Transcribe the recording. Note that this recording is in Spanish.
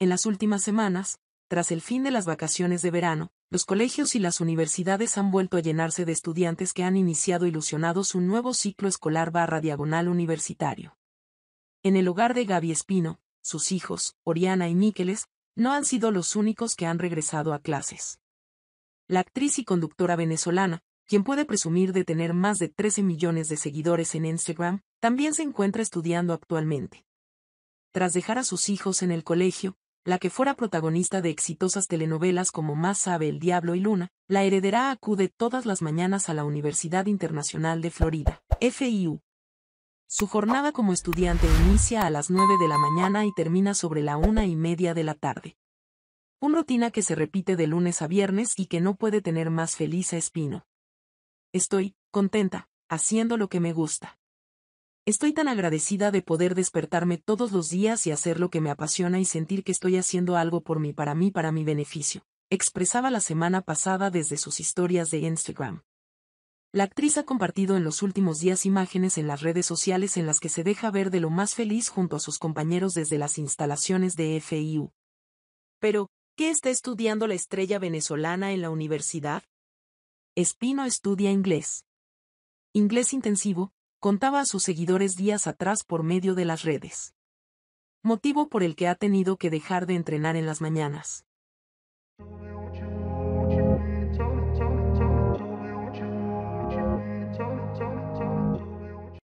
En las últimas semanas, tras el fin de las vacaciones de verano, los colegios y las universidades han vuelto a llenarse de estudiantes que han iniciado ilusionados un nuevo ciclo escolar barra diagonal universitario. En el hogar de Gaby Espino, sus hijos, Oriana y Níqueles, no han sido los únicos que han regresado a clases. La actriz y conductora venezolana, quien puede presumir de tener más de 13 millones de seguidores en Instagram, también se encuentra estudiando actualmente. Tras dejar a sus hijos en el colegio, la que fuera protagonista de exitosas telenovelas como Más sabe el diablo y Luna, la heredera acude todas las mañanas a la Universidad Internacional de Florida, FIU. Su jornada como estudiante inicia a las nueve de la mañana y termina sobre la una y media de la tarde. Un rutina que se repite de lunes a viernes y que no puede tener más feliz a Espino. Estoy, contenta, haciendo lo que me gusta. Estoy tan agradecida de poder despertarme todos los días y hacer lo que me apasiona y sentir que estoy haciendo algo por mí para mí para mi beneficio, expresaba la semana pasada desde sus historias de Instagram. La actriz ha compartido en los últimos días imágenes en las redes sociales en las que se deja ver de lo más feliz junto a sus compañeros desde las instalaciones de FIU. Pero, ¿qué está estudiando la estrella venezolana en la universidad? Espino estudia inglés. Inglés intensivo, contaba a sus seguidores días atrás por medio de las redes. Motivo por el que ha tenido que dejar de entrenar en las mañanas.